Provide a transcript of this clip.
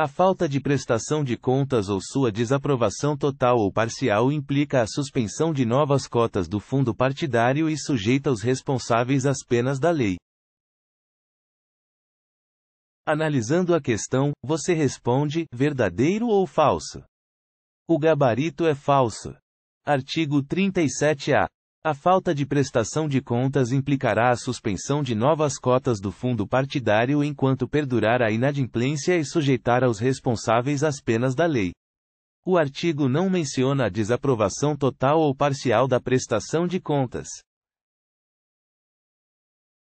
A falta de prestação de contas ou sua desaprovação total ou parcial implica a suspensão de novas cotas do fundo partidário e sujeita os responsáveis às penas da lei. Analisando a questão, você responde: verdadeiro ou falso? O gabarito é falso. Artigo 37-A. A falta de prestação de contas implicará a suspensão de novas cotas do fundo partidário enquanto perdurar a inadimplência e sujeitar aos responsáveis as penas da lei. O artigo não menciona a desaprovação total ou parcial da prestação de contas.